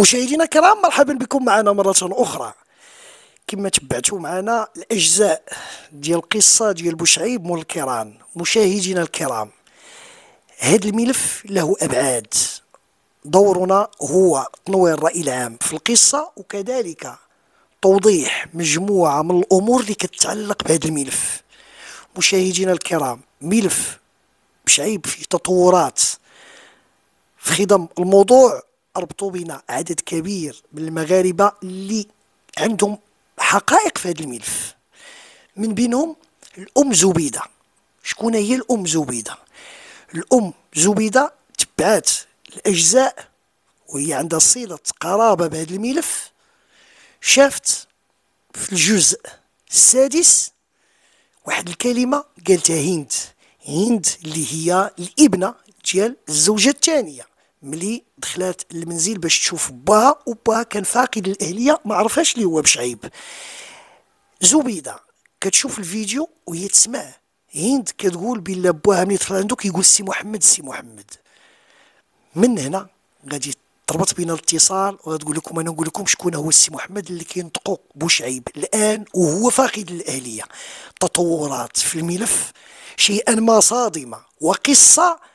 مشاهدينا الكرام مرحبا بكم معنا مرة أخرى كما تبعتوا معنا الأجزاء ديال القصة ديال بوشعيب مول الكيران مشاهدينا الكرام هذا الملف له أبعاد دورنا هو تنوير الرأي العام في القصة وكذلك توضيح مجموعة من الأمور اللي كتتعلق بهذا الملف مشاهدينا الكرام ملف بشعيب في تطورات في خضم الموضوع ربطوا بنا عدد كبير من المغاربه اللي عندهم حقائق في هذا الملف من بينهم الام زبيده شكون هي الام زبيده الام زبيده تبعات الاجزاء وهي عندها صله قرابه بهذا الملف شافت في الجزء السادس واحد الكلمه قالتها هند هند اللي هي الابنه ديال الزوجه الثانيه ملي دخلات المنزل باش تشوف باها وباها كان فاقد الاهليه ما عرفاش لي هو بشعيب زبيده كتشوف الفيديو وهي تسمع هند كتقول بلا باها ملي دخل عندو كيقول سي محمد سي محمد من هنا غادي تربط بين الاتصال وغتقول لكم انا نقول لكم شكون هو السي محمد اللي كينطقوا بوشعيب الان وهو فاقد الاهليه تطورات في الملف شيئا ما صادمه وقصه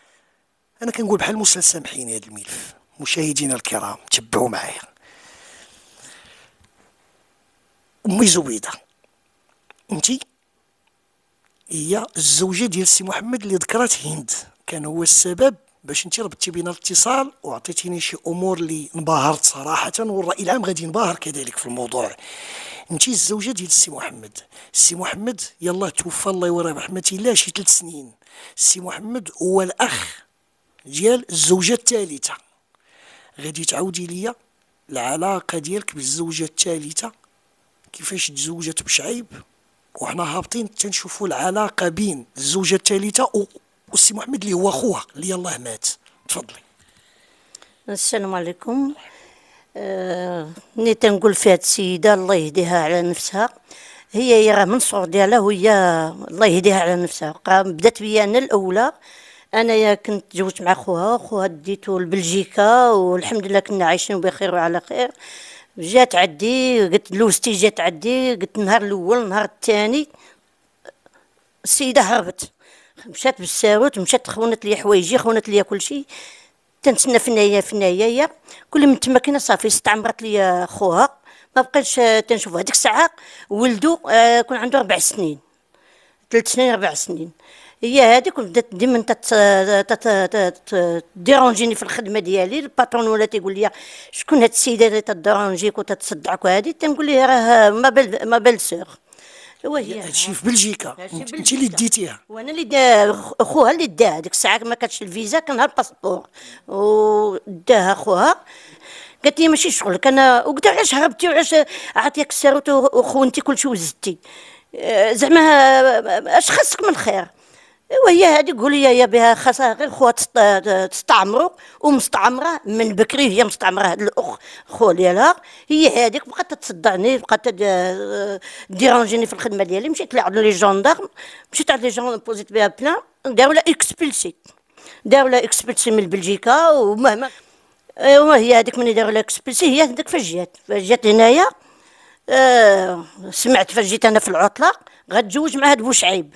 انا كنقول بحال مسلسل سامحيني هذا الملف مشاهدينا الكرام تبعوا معايا امي زبيده انت هي الزوجه ديال السي محمد اللي ذكرت هند كان هو السبب باش انت ربطتي بينا الاتصال وعطيتيني شي امور اللي انبهرت صراحه والراي العام غادي ينبهر كذلك في الموضوع انت الزوجه ديال السي محمد السي محمد يلاه توفى الله يوريه برحمته الله شي ثلاث سنين السي محمد هو الاخ ديال الزوجة الثالثة غادي تعاودي ليا العلاقة ديالك بالزوجة الثالثة كيفاش تزوجت بشعيب وحنا هابطين تنشوفوا العلاقة بين الزوجة الثالثة والسي محمد اللي هو خوها اللي يلاه مات تفضلي السلام عليكم آه تنقول في هاد السيدة الله يهديها على نفسها هي راه من الصغر ديالها وهي الله يهديها على نفسها بدات بيا انا الاولى انايا كنت تزوجت مع خوها خوها ديتو لبلجيكا والحمد لله كنا عايشين بخير وعلى خير جات عدي قلت لوزتي جات عدي قلت النهار الاول النهار الثاني السيده هربت مشات بالساروت مشات خونت لي حوايجي خونت لي كلشي تنتسنى النهايه هي كل من تما كنا صافي استعمرت لي خوها ما بقيتش تنشوفها هذيك الساعه ولدو آه، كان عنده ربع سنين ثلاث سنين ربع سنين هي هذيك بدات ديما تديرونجيني في الخدمه ديالي الباترون ولا تيقول لي شكون هاد السيده اللي تديرونجيك وتتصدعك وهادي تنقول ليه راه ما بال ما بال سور هادشي في بلجيكا انت اللي ديتيها وانا اللي اخوها خوها اللي داها ديك الساعه ما كانتش الفيزا كان الباسبور وداها خوها قالت لي ماشي شغلك انا وقلت علاش هربتي وعلاش عطيك الساروت وخونتي كل شيء وزدتي آه، زعما آه، آه، اش خاصك من خير وهي هذه لي يا بها خاصها غير خوها تستعمرو ومستعمره من بكري هي مستعمره هاد الاخ خو ديالها هي هذيك بقات تصدعني بقات آه، ديرونجيني في الخدمه ديالي مشيت لعند لي جوندارم مشيت عند لي جوندارم بوزيت بها بلان داو لها اكسبلسي داو لها اكسبلسي من بلجيكا ومهما هي هذيك ملي داو لها اكسبلسي هي هذيك فاش جات هنايا أه سمعت جيت انا في العطله غتزوج مع هاد بوشعيب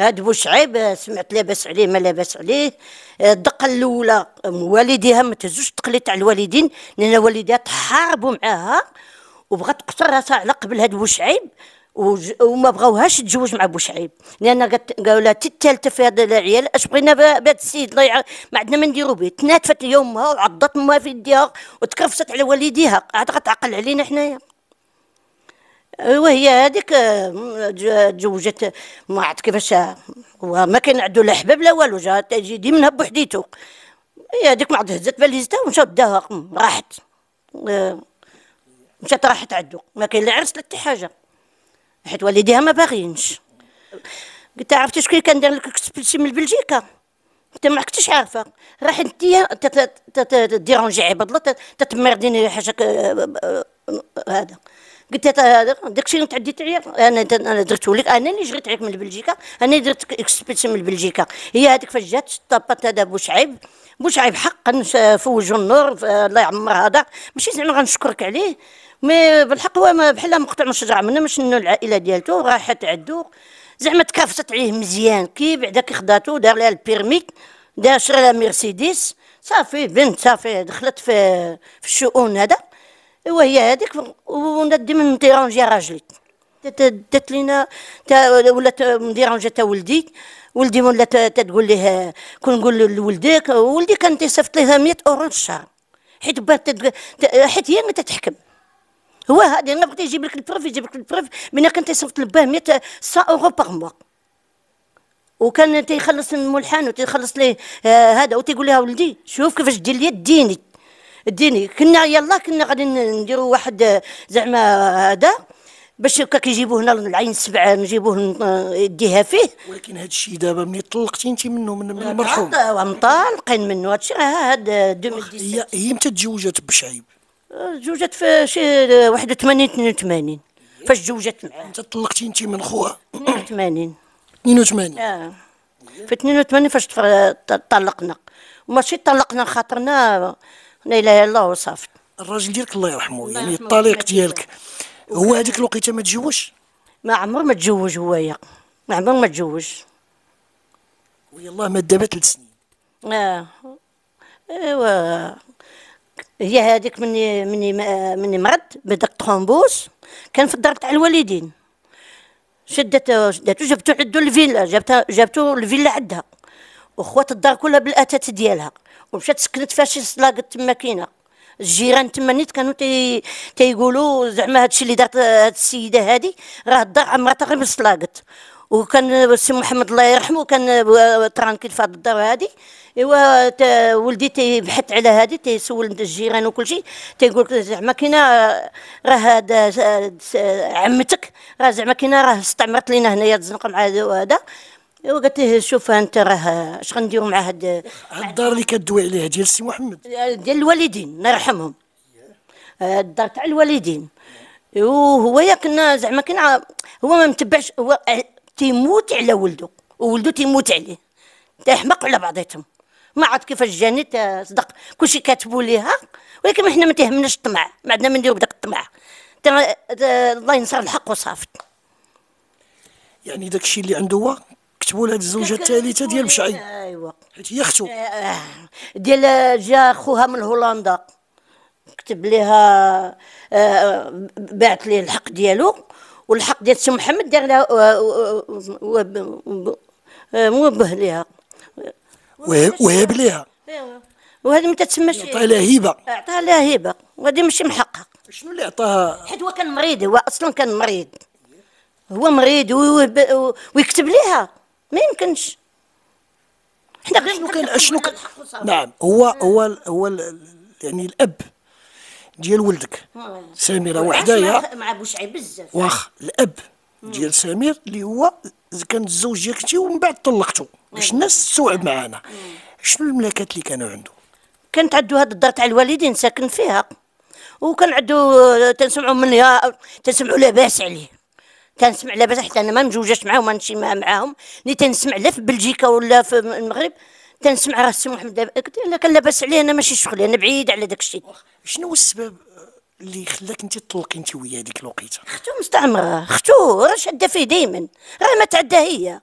هاد بوشعيب سمعت لاباس عليه ما لاباس عليه آه، الدقه الاولى والديها ما تهزوش التقليد تاع الوالدين لان والديها تحاربوا معاها وبغات تقتل راسها على قبل هاد بوشعيب وما بغاوهاش تتزوج مع بوشعيب لان قالوا لها الثالثه في هذا العيال اش بغينا بهذا السيد الله يعرف ما عندنا ما نديرو به تناتفت يومها وعضت ما في يديها وتكرفست على والديها عاد غتعقل علينا حنايا وهي هذيك تزوجت ما عرفت كيفاش وما كان عنده لا حباب لا والو جا تجي ديما بوحديتو هي هذيك ما عاد هزت فاليزتها ومشات داها راحت آه، مشات راحت عندو ما كاين لا عرس لا حتى حاجه حيت والديها ما باغينش قلت عرفتي شكون كان دار لك اكسبلسي من بلجيكا انت ما كنتش عارفه راح انت تديرونجي عباد الله تتمرديني حاجه آه، آه، هذا قلت لها آه، داك الشيء اللي تعديت عليه انا انا درته لك انا اللي جريت عليك من بلجيكا انا اللي درت اكسبيت من بلجيكا هي هذيك فاش جات طابت هذا بوشعيب بوشعيب حقا فوجوا النور الله يعمر هذا ماشي زعما غنشكرك عليه مي بالحق هو بحال مقطع من الشجره منه مش انه العائله ديالته راحت عدو زعما تكافست عليه مزيان كي بعدا كي خداتو دار لها البيرمي دار شرا لها مرسيدس صافي بنت صافي دخلت في في الشؤون هذا هي هذيك ولات من ديرونجي راجلي دات لينا ولات مديرونجا تا ولدي ولدي ولات تقول ليه كون نقول لولدك ولدي كان تيصيفط ليها 100 اورو في الشهر حيت بات حيت هي اللي تتحكم هو هذا انا بغيت يجيب لك البروف يجيب لك البروف من كان تيصيفط لباه 100 سا اورو باغ موا وكان تيخلص الملحن وتيخلص ليه آه، هذا وتيقول لها ولدي شوف كيفاش دير لي ديني ديني كنا يلا كنا غادي نديروا واحد آه، زعما آه، هذا باش هكا كيجيبوه هنا العين السبع نجيبوه يديها فيه ولكن هذا الشيء دابا ملي طلقتي انت منه من, المرحوم مطلقين منه هادشي هاد آه، 2017 هي متى تزوجت بشعيب؟ تزوجت في شي 81 82 فاش تزوجت معاه انت طلقتي انت من خوها 82 82 اه في 82 فاش طلقنا وماشي طلقنا خاطرنا لا اله الا الله وصافي الراجل ديالك الله يرحمه يعني الطليق ديالك هو هذيك الوقيته ما تزوجش ما عمر ما تزوج هويا ما عمر ما تجوج ويا الله ما دابا ثلاث سنين اه ايوا هي هذيك مني مني آه، مني مرض بدا الطرومبوس كان في الدار تاع الوالدين شدت شدته جبتو عندو الفيلا جبتها جبتو الفيلا عندها وخوات الدار كلها بالاتات ديالها ومشات سكنت فاش لاقت تما كاينه الجيران تما نيت كانوا تي تيقولوا زعما هادشي اللي دارت هاد السيده هادي راه الدار مراتها غير مسلاقت وكان سي محمد الله يرحمه كان ترانكيل في هاد الدار هادي ايوا ولدي تيبحث على هادي تيسول الجيران وكل شيء تيقول لك زعما كاينه راه عمتك راه زعما كاينه راه استعمرت لينا هنايا تزنق مع هذا وقلت له شوف انت راه اش غنديروا مع هاد هاد الدار اللي كدوي عليها ديال السي محمد ديال الوالدين الله يرحمهم الدار تاع الوالدين وهو يا كنا زعما كنا هو ما متبعش هو تيموت على ولده وولده تيموت عليه تيحمق على بعضيتهم ما عرفت كيفاش جاني صدق كلشي كاتبوا ليها ولكن حنا ما تيهمناش الطمع ما عندنا ما نديرو بداك الطمع الله ينصر الحق وصافي يعني داكشي اللي عنده هو كتبوا لهاد الزوجه الثالثه ديال مشعي ايوا حيت هي اختو آه، آه. ديال آه، جا خوها من هولندا كتب ليها بعت ليه الحق ديالو والحق ديال سي محمد دار لها موبه ليها وهب ليها ايوا وهذه ما تتسماش عطاها لها هبه عطاها لها هبه وهذه ماشي من حقها شنو اللي عطاها حيت هو كان مريض هو اصلا كان مريض هو مريض ويكتب ليها ما يمكنش حنا شنو كان شنو كان نعم هو هو هو يعني الاب ديال ولدك سميره وحدايا مع بوشعيب بزاف واخ الاب ديال سمير اللي هو كان الزوج ديالك انت ومن بعد طلقته أيوة. باش الناس تستوعب معانا أمم. شنو الملكات اللي كانوا عنده كانت عنده هاد الدار تاع الوالدين ساكن فيها وكان عنده تنسمعوا من تنسمعوا لاباس عليه كنسمع لاباس حتى انا ما مجوجاش معاهم ما نمشي معاهم ملي تنسمع لا في بلجيكا ولا في المغرب تنسمع راه السي محمد دابا كان لاباس عليه انا ماشي شغلي انا بعيد على داك الشيء شنو هو السبب اللي خلاك انت تطلقي انت وياه هذيك الوقيته اختو مستعمره اختو راه شاده فيه دايما راه ما تعدى هي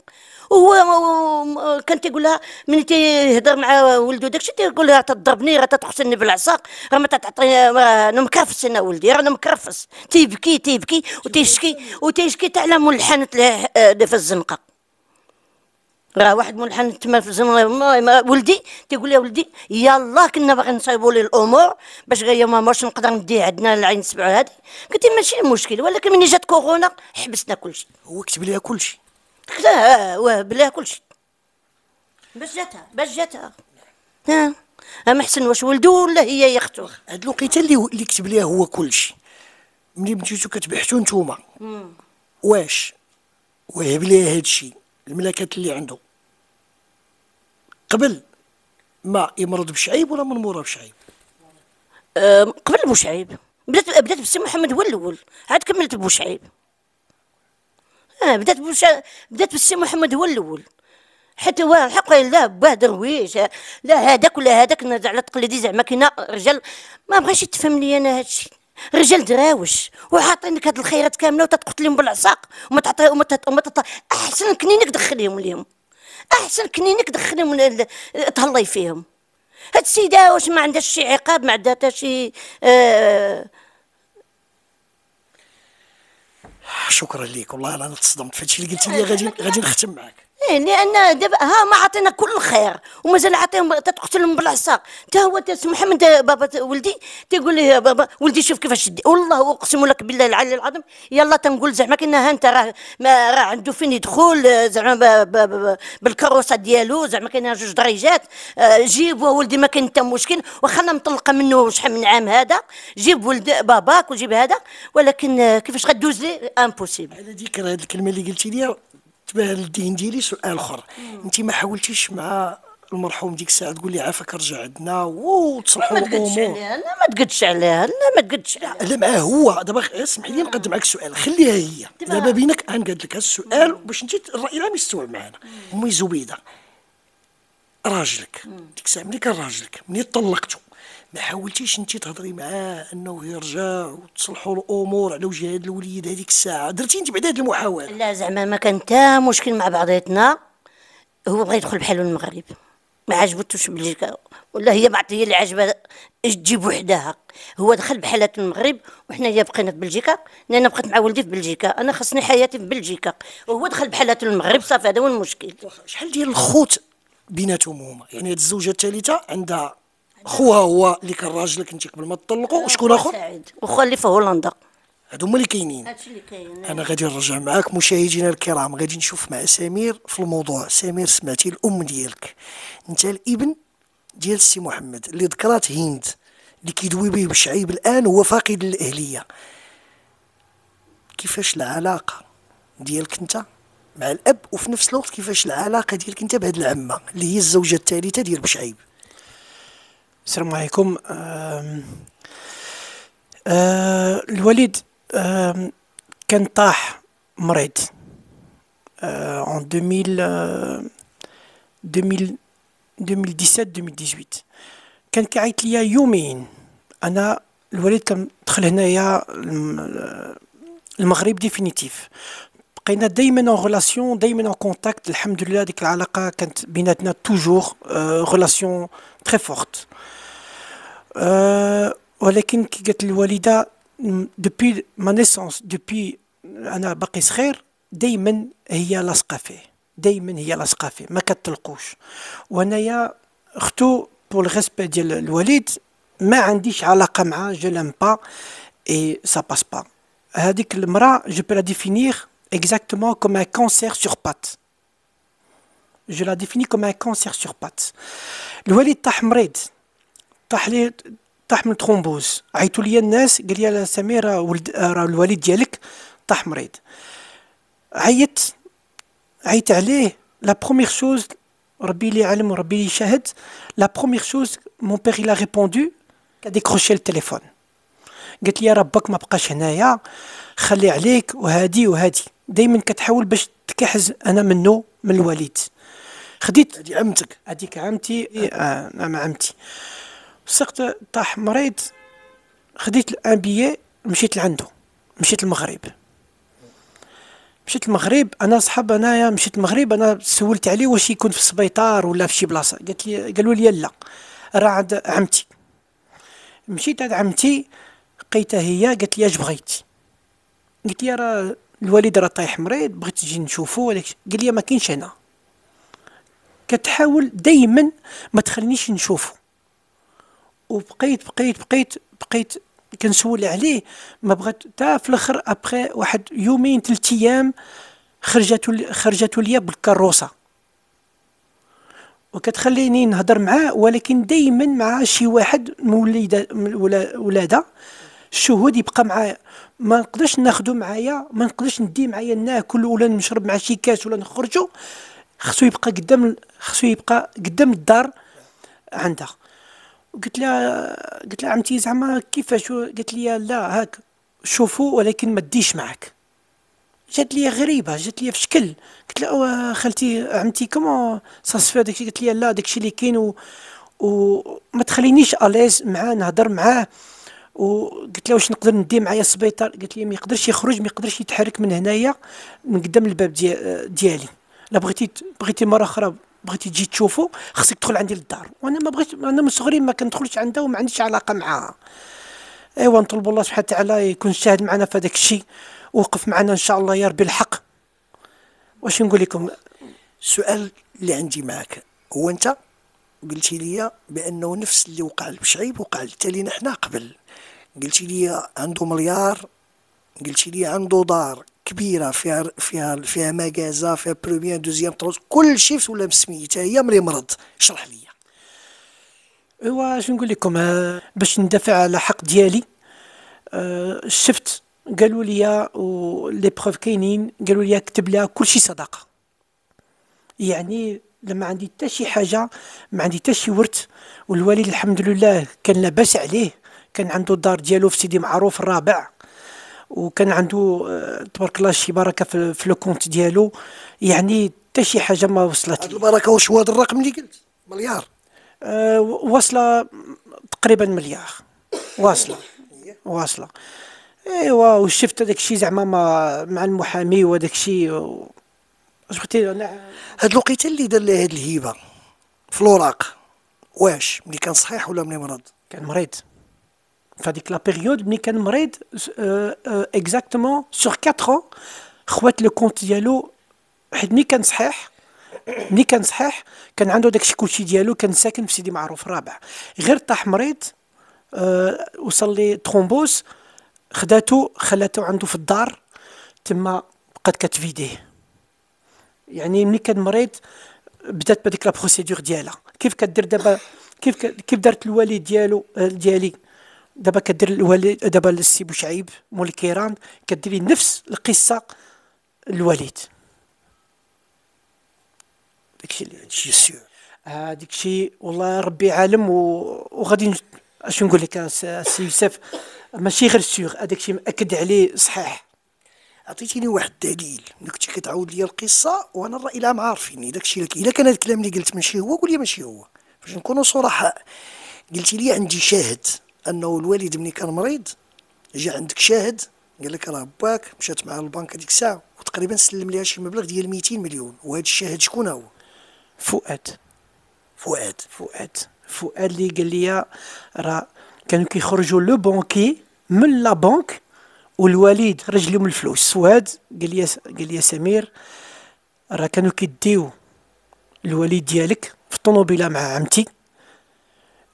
وهو كان تيقول لها ملي تيهضر مع ولدو داكشي تيقول لها تضربني راه تتحسني بالعصا راه ما تعطيني انا مكرفس انا ولدي راه انا مكرفس تيبكي تيبكي وتيشكي وتيشكي تعلم على ملحنه في الزنقه راه واحد ملحن تما في الزمن ولدي تيقول لي ولدي يلاه كنا باغي نصايبوا لي الامور باش غير ماما واش نقدر نديه عندنا العين سبعه هذه قلت لي ماشي مشكل ولكن ملي جات كورونا حبسنا كلشي هو كتب ليها كلشي كتبها آه، واه كل كلشي باش جاتها باش جاتها ها ام حسن واش ولدو ولا هي يا اختو هاد الوقيته اللي اللي كتب ليها هو كلشي ملي بديتو كتبحثو نتوما واش وهب ليها هادشي الملكات اللي عنده قبل ما يمرض بشعيب ولا من مورا بشعيب أه قبل بوشعيب بدات بدات بسي محمد هو الاول عاد كملت بوشعيب اه بدات بوشع بدات بسي محمد هو الاول حتى حق لا باه درويش لا هذاك ولا هذاك على تقليدي زعما كاين رجال ما بغاش يتفهم لي انا هادشي رجال دراوش وحاطينك هاد الخيرات كامله وتتقتلهم بالعصاق وما تعطيهم وما تط... احسن كنينك دخليهم ليهم احسن كنينك دخلهم تهلي فيهم هاد السيده واش ما عندهاش شي عقاب ما عندها حتى شي آه شكرا ليك والله انا تصدمت فهادشي اللي قلتي لي غادي غادي نختم معاك ايه لان دابا ها ما عطينا كل الخير ومازال عاطيهم تتقتلهم بالعصا حتى هو تسمح من بابا ولدي تيقول لي بابا ولدي شوف كيفاش والله اقسم لك بالله العلي العظيم يلا تنقول زعما كنا ها انت راه راه عنده فين يدخل زعما بالكروسه ديالو زعما كاين جوج دريجات آه، جيب ولدي ما كاين حتى مشكل واخا انا مطلقه منه شحال من عام هذا جيب ولد باباك وجيب هذا ولكن آه، كيفاش غدوز لي امبوسيبل على ذكر هذه الكلمه اللي قلتي لي تبان الدين ديالي سؤال اخر انت ما حاولتيش مع المرحوم ديك الساعه تقول لي عافاك رجع عندنا وتصلحوا الامور لا ما تقدش عليها لا ما تقدش عليها لا معاه هو دابا اسمح لي نقدم معك سؤال خليها هي دابا بينك انا قلت لك السؤال باش انت الراي العام يستوعب معنا امي زبيده راجلك ديك الساعه ملي كان راجلك ملي طلقته ما حاولتيش انت تهضري معاه انه يرجع وتصلحوا الامور على وجه هذا الوليد هذيك الساعه درتي انت بعد هذه المحاوله لا زعما ما كان حتى مشكل مع بعضياتنا هو بغى يدخل بحالو المغرب ما عجبتوش بلي ولا هي بعض هي اللي عجبها تجيب وحدها هو دخل بحالة المغرب وحنا هي بقينا في بلجيكا انا بقيت مع ولدي في بلجيكا انا خصني حياتي في بلجيكا وهو دخل بحالة المغرب صافي هذا هو المشكل شحال ديال الخوت بيناتهم هما يعني هاد الزوجه الثالثه عندها خوها هو اللي كان راجلك انت قبل ما تطلقوا وشكون اخر سعيد وخا اللي في هولندا هادو هما اللي كاينين هادشي اللي كاين انا غادي نرجع معاك مشاهدينا الكرام غادي نشوف مع سمير في الموضوع سمير سمعتي الام ديالك انت الابن ديال السي محمد اللي ذكرات هند اللي كيدوي به بشعيب الان هو فاقد الاهليه كيفاش العلاقه ديالك انت مع الاب وفي نفس الوقت كيفاش العلاقه ديالك انت بهاد العمه اللي هي الزوجه الثالثه ديال بشعيب Salam alaikum. L'Oualid, Kentah Mred, en 2000, 2017-2018, Kent ana le Anna, l'Oualid, comme Trelenaya, le Maghreb définitif. On a en relation, en contact, alhamdulillah, alaka la binatna toujours, relation très forte mais que le voilà depuis ma naissance depuis un arbre qu'est cher dément il y a l'ascapi dément il y a l'ascapi mais que tu le couches. On a été pour le respect du voilà, mais il y a un lien. Je ne l'aime pas et ça passe pas. Elle a je peux la définir exactement comme un cancer sur pattes. Je la définis comme un cancer sur pattes. Le voilà est طاح لي طاح من ترومبوز عيطوا لي الناس قال لي سمير ولد راه الوالد ديالك طاح مريض عيط عيط عليه لا بروميير شوز ربي لي علم وربي لي شاهد لا بروميير شوز مون بيغ لا ريبوندو كديكروشي التليفون قالت لي ربك ما بقاش هنايا خلي عليك وهادي وهادي دائما كتحاول باش تكحز انا منه من الوالد خديت هذه عمتك هذيك عمتي آه. آه. عمتي سقت طاح مريض خديت الان بيي مشيت لعندو مشيت المغرب مشيت المغرب انا صحاب انايا مشيت المغرب انا سولت عليه واش يكون في السبيطار ولا في شي بلاصه قالت لي قالوا لي لا راه عند عمتي مشيت عند عمتي لقيتها هي قالت لي اش بغيتي قلت لي راه الوالد راه طايح مريض بغيت تجي نشوفو قال لي ما كاينش هنا كتحاول دائما ما تخلينيش نشوفه وبقيت بقيت بقيت بقيت كنسول عليه ما بغات حتى في الاخر ابخي واحد يومين ثلاث ايام خرجت خرجت ليا بالكروسه وكتخليني نهضر معاه ولكن دائما مع شي واحد من وليده ولاده الشهود يبقى معايا ما نقدرش ناخذو معايا ما نقدرش ندي معايا ناكل ولا نشرب مع شي كاس ولا نخرجو خصو يبقى قدام خصو يبقى قدام الدار عندها قلت لها قلت لها عمتي زعما كيفاش قالت لي لا هاك شوفوا ولكن ما تديش معك جات لي غريبه جات لي في شكل قلت لها خالتي عمتي كومون سا داكشي قالت لي لا داكشي اللي كاين وما تخلينيش اليز معاه نهضر معاه وقلت له واش نقدر ندي معايا السبيطار قالت لي ما يقدرش يخرج ما يقدرش يتحرك من هنايا من قدام الباب ديالي لا بغيتي بغيتي مره اخرى بغيتي تجي تشوفو خصك تدخل عندي للدار وانا ما بغيت انا من صغري ما كندخلش عندها وما عنديش علاقه معاها ايوا نطلبوا الله سبحانه وتعالى يكون شاهد معنا في هذاك الشيء ووقف معنا ان شاء الله يا ربي الحق واش نقول لكم السؤال اللي عندي معك هو انت قلتي لي بانه نفس اللي وقع لبشعيب وقع لتالينا حنا قبل قلتي لي عنده مليار قلتي لي عنده دار كبيره فيها فيها فيها مكازا فيها بروميير دوزيام تروس كل شيء ولا بسميتها هي مري مرض شرح لي ايوا شنو نقول لكم آه، باش ندافع على حق ديالي آه، شفت قالوا لي لي بروف كاينين قالوا لي كتب لها كل شيء صدقه يعني لما عندي حتى شي حاجه ما عندي حتى شي ورث والوالد الحمد لله كان لاباس عليه كان عنده الدار ديالو في سيدي معروف الرابع وكان عنده آه، تبارك الله شي بركه في لو كونت ديالو يعني حتى شي حاجه ما وصلت هذه البركه واش هو هذا الرقم اللي قلت مليار أه واصله تقريبا مليار واصله واصله ايوا وشفت هذاك الشيء زعما مع المحامي وهذاك الشيء اش قلتي انا هاد الوقيته اللي دار لها هاد الهيبه في الوراق واش ملي كان صحيح ولا ملي مرض كان مريض فديك لا بيريود ملي كان مريض اكزاكتومون سور 4 ans خوات لو كونت ديالو حيت ملي كان صحيح ملي كان صحيح كان عنده داكشي كلشي ديالو كان ساكن في سيدي معروف رابع غير طاح مريض وصل لي ترومبوس خداتو خلاتو عنده في الدار تما بقات كتفيديه يعني ملي كان مريض بدات بهذيك لا بروسيدور ديالها كيف كدير دابا كيف كيف دارت الوالد ديالو آه، ديالي دابا كدير الوليد دابا السي بوشعيب مول كيران كدير نفس القصه الوليد داكشي اللي هادشي سيو هذيك الشيء والله ربي عالم وغادي اش نقول لك السي آه، يوسف ماشي غير سيغ هذاك آه، الشيء مأكد عليه صحيح عطيتيني واحد الدليل انك كنتي كتعاود لي القصه وانا الراي العام عارفيني داك الشيء الا كان هاد الكلام اللي قلت ماشي هو قول لي ماشي هو باش نكونوا صرحاء قلتي لي عندي شاهد انه الوالد ملي كان مريض جا عندك شاهد قال لك راه باك مشات مع البنك هذيك الساعه وتقريبا سلم ليها شي مبلغ ديال 200 مليون وهذا الشاهد شكون هو فؤاد فؤاد فؤاد فؤاد اللي قال لي راه كانوا كيخرجوا لو بونكي من لا بنك والواليد رجل لهم الفلوس فؤاد قال لي قال لي سمير راه كانوا كيديو الوالد ديالك في الطوموبيله مع عمتي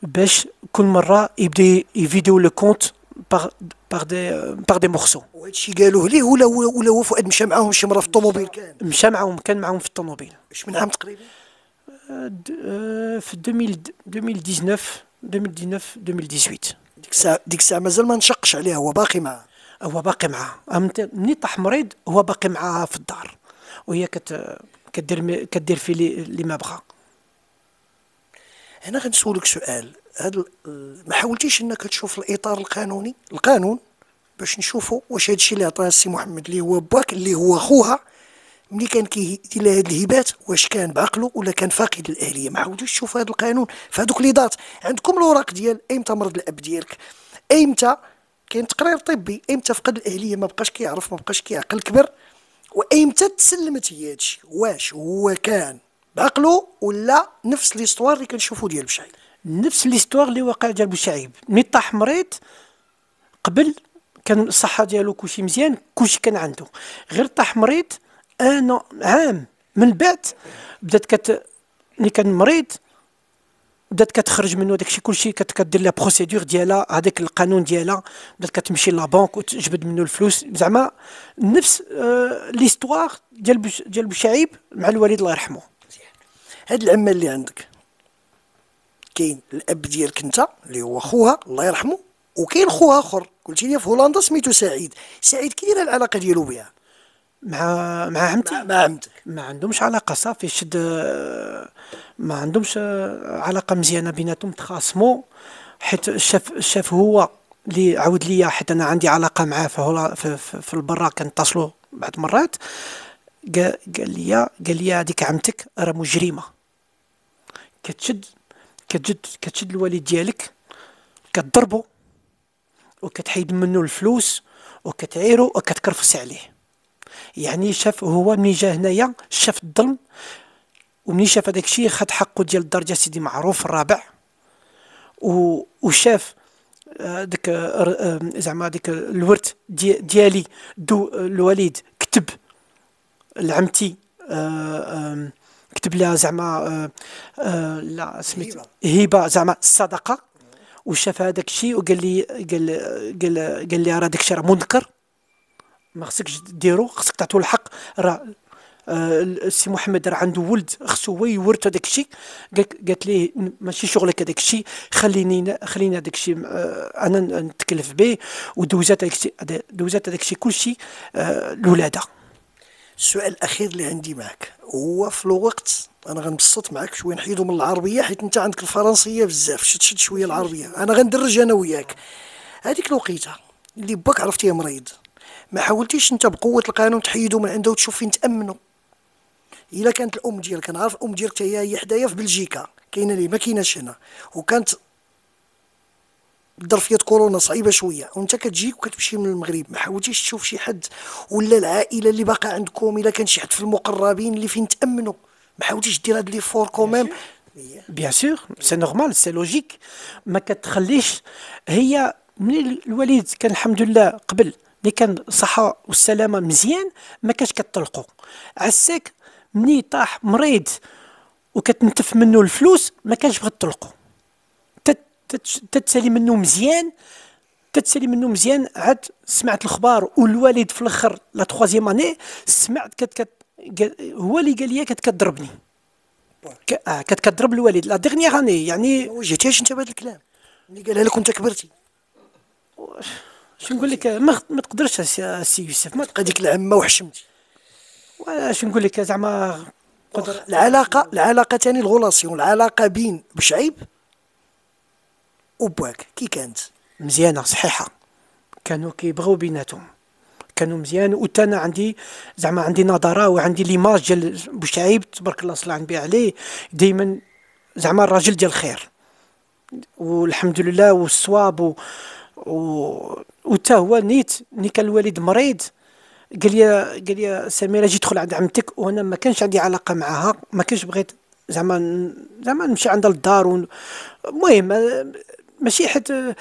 باش كل مره يبدا يفيديو لو كونت باغ باغ دي باغ دي مورسو وهادشي قالوه ليه ولا ولا هو فؤاد مشى معاهم شي مره في الطوموبيل كان مشى معاهم كان معاهم في الطوموبيل اش من عام تقريبا آه، آه، في 2019 2019 2018 ديك الساعه ديك الساعه مازال ما نشقش عليه هو باقي معاه هو باقي معاه مني طاح مريض هو باقي معاه في الدار وهي كت كدير كدير فيه اللي ما بغا هنا غنسولك سؤال هاد ما حاولتيش انك تشوف الاطار القانوني القانون باش نشوفوا واش هادشي اللي عطاه السي محمد اللي هو باك اللي هو خوها ملي كان كيدير هاد الهبات واش كان بعقله ولا كان فاقد الاهليه ما حاولتيش تشوفوا هذا القانون فهذوك لي دات عندكم الاوراق ديال ايمتى مرض الاب ديالك ايمتى كاين تقرير طبي ايمتى فقد الاهليه ما بقاش كيعرف ما بقاش كيعقل كبر وايمتى تسلمت هي هادشي واش هو كان بعقله ولا نفس ليستوار اللي كنشوفو ديال بوشعيب نفس ليستوار اللي وقع ديال بوشعيب ملي طاح مريض قبل كان الصحه ديالو كلشي مزيان كلشي كان عنده غير طاح مريض انا عام من بعد بدات كت ملي كان مريض بدات كتخرج منه داكشي كلشي كتدير لها بروسيدور ديالها هذاك القانون ديالها بدات كتمشي لابنك وتجبد منه الفلوس زعما نفس آه ليستوار ديال ديال بوشعيب مع الوالد الله يرحمه هاد العمه اللي عندك كاين الاب ديالك انت اللي هو خوها الله يرحمه وكاين خوها اخر قلت لي في هولندا سميتو سعيد سعيد كي العلاقه ديالو بها مع مع عمتي مع, عمتك ما عندهمش علاقه صافي شد ما عندهمش علاقه مزيانه بيناتهم تخاصموا حيت شاف شاف هو اللي عاود ليا حيت انا عندي علاقه معاه في, في, في البرا كنتصلوا بعض مرات قال لي قال لي هذيك عمتك راه مجرمه كتشد كتشد كتشد الوالد ديالك كتضربو وكتحيد منه الفلوس وكتعيرو وكتكرفس عليه يعني شاف هو ملي جا هنايا شاف الظلم وملي شاف هذاك الشيء خد حقه ديال الدرجه سيدي معروف الرابع وشاف ديك آه، آه، زعما ديك الورث ديالي دو الوالد كتب لعمتي آه، كتب لها زعما آه، آه، لا سميت هبه زعما الصدقه وشاف هذاك الشيء وقال لي قال قال قال لي راه داك الشيء راه منكر ما خصكش ديرو خصك تعطيو الحق راه السي محمد راه عنده ولد خصو هو يورث هذاك الشيء قالت ليه ماشي شغلك هذاك الشيء خليني خليني هذاك الشيء انا نتكلف به ودوزات هذاك الشيء دوزات هذاك الشيء كل شيء الولاده السؤال الاخير اللي عندي معك هو في الوقت انا غنبسط معك شويه نحيدو من العربيه حيت انت عندك الفرنسيه بزاف شد شد شويه العربيه انا غندرج انا وياك هذيك الوقيته اللي باك عرفتيه مريض ما حاولتيش انت بقوه القانون تحيدو من عنده وتشوف فين تامنو الا كانت الام ديالك انا عارف الام ديالك هي حدايا في بلجيكا كاينه اللي ما كايناش هنا وكانت الظرفيه كورونا صعيبه شويه وانت كتجيك وكتمشي من المغرب ما حاولتيش تشوف شي حد ولا العائله اللي باقا عندكم الا كان شي حد في المقربين اللي فين تامنوا ما حاولتيش دير هاد لي فور كوميم بيان سور سي نورمال سي لوجيك ما كتخليش هي ملي الوالد كان الحمد لله قبل ملي كان الصحه والسلامه مزيان ما كانش كتطلقوا عساك ملي طاح مريض وكتنتف منه الفلوس ما كانش بغا تطلقوا تتسالي منه مزيان تتسالي منه مزيان عاد سمعت الخبار والوالد في الاخر لا تخوازيام اني سمعت كت كت هو اللي قال لي كت كتضربني كت آه، كتضرب الوالد لا ديغنييغ اني يعني واجهتيهاش انت بهذا الكلام اللي قالها لك وانت كبرتي شنو نقول لك ما تقدرش السي يوسف ما تلقى ديك العمه وحشمتي واش نقول لك زعما العلاقه العلاقه ثاني الغولاسيون العلاقه بين بشعيب وبواك كي كانت مزيانه صحيحه كانوا كيبغوا بيناتهم كانوا مزيان وتا انا عندي زعما عندي نظره وعندي ليماج ديال بوشعيب تبارك الله صلى الله عليه دائما زعما الراجل ديال الخير والحمد لله والصواب و, و... وتا هو نيت ني كان الوالد مريض قال لي قال لي سميره جي تدخل عند عمتك وانا ما كانش عندي علاقه معها ما كانش بغيت زعما زعما نمشي عندها للدار المهم ماشي حيت آه،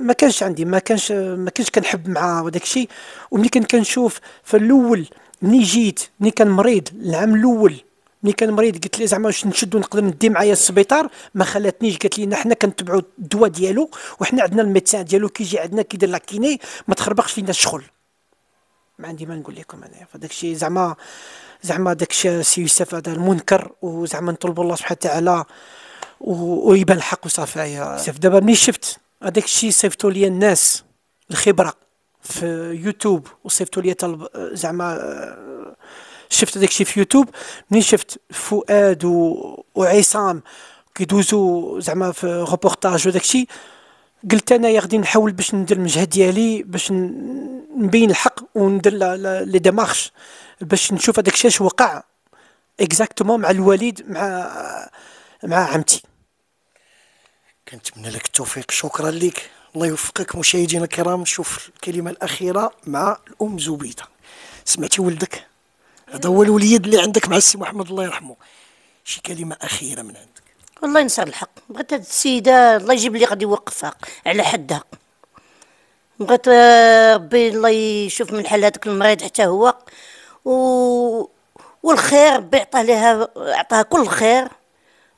ما كانش عندي ما كانش ما كانش كنحب مع وداك الشيء وملي كنت كنشوف فالاول ملي جيت ملي كان مريض العام الاول ملي كان مريض قلت لي زعما واش نشد ونقدر ندي معايا السبيطار ما خلاتنيش قالت لي حنا كنتبعوا الدواء ديالو وحنا عندنا الميتسان ديالو كيجي عندنا كيدير لاكيني ما تخربقش فينا الشغل ما عندي ما نقول لكم انايا فداك الشيء زعما زعما داك الشيء سي يوسف هذا المنكر وزعما نطلبوا الله سبحانه وتعالى ويبان الحق وصافي سيف دابا ملي شفت هذاك الشيء صيفطوا لي الناس الخبره في يوتيوب وصيفطوا لي زعما شفت هذاك الشيء في يوتيوب ملي شفت فؤاد و... وعصام كيدوزو زعما في روبورتاج وداك الشيء قلت انايا غادي نحاول باش ندير المجهد ديالي باش نبين الحق وندير لي ديمارش باش نشوف هذاك الشيء اش وقع اكزاكتومون مع الوليد مع مع عمتي كنتمنى لك التوفيق شكرا لك الله يوفقك مشاهدينا الكرام شوف الكلمه الاخيره مع الام زبيده سمعتي ولدك هذا هو الوليد اللي عندك مع السي محمد الله يرحمه شي كلمه اخيره من عندك والله ينصر الحق بغيت هاد السيده الله يجيب لي غادي يوقفها على حدها بغيت ربي الله يشوف من حال هذاك المريض حتى هو و والخير ربي عطاه لها عطاها كل خير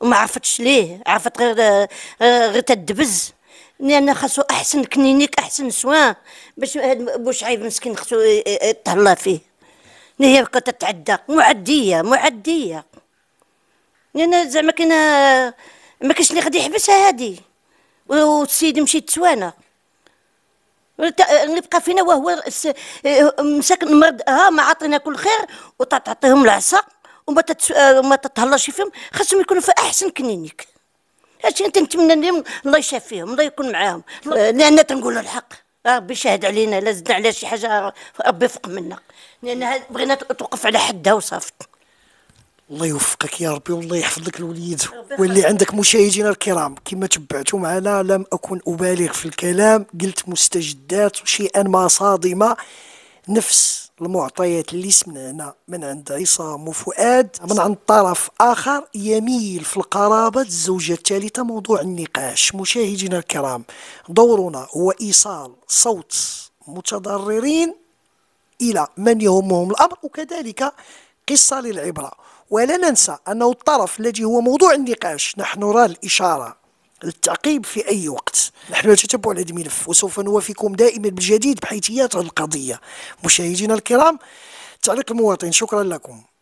وما عرفتش ليه عرفت غير غير تدبز لان خاصو احسن كنينيك احسن سوان باش هاد بوشعيب مسكين خاصو يتهلا فيه هي كنت تتعدى معديه معديه لان زعما كان ما كاينش اللي غادي يحبسها هادي والسيد مشي تسوانا نبقى فينا وهو مساكن مرض ها ما عطينا كل خير وتعطيهم العصا وما وما آه، تتهلاش فيهم خاصهم يكونوا في احسن كنينيك هادشي انت نتمنى لهم الله يشافيهم الله يكون معاهم آه، لان تنقول الحق آه، ربي شاهد علينا لا زدنا على شي حاجه ربي يفق منا لان بغينا توقف على حدها وصافي الله يوفقك يا ربي والله يحفظ لك الوليد واللي عندك مشاهدينا الكرام كما تبعتوا معنا لم اكن ابالغ في الكلام قلت مستجدات وشيئا ما صادمه نفس المعطيات اللي سمعنا من عند عصام وفؤاد من عند طرف آخر يميل في القرابة الزوجة الثالثة موضوع النقاش مشاهدينا الكرام دورنا هو إيصال صوت متضررين إلى من يهمهم الأمر وكذلك قصة للعبرة ولا ننسى أنه الطرف الذي هو موضوع النقاش نحن نرى الإشارة للتعقيب في أي وقت نحن نتتبع هذا الملف وسوف نوافيكم دائما بالجديد بحيثيات القضية مشاهدينا الكرام تعليق المواطن شكرا لكم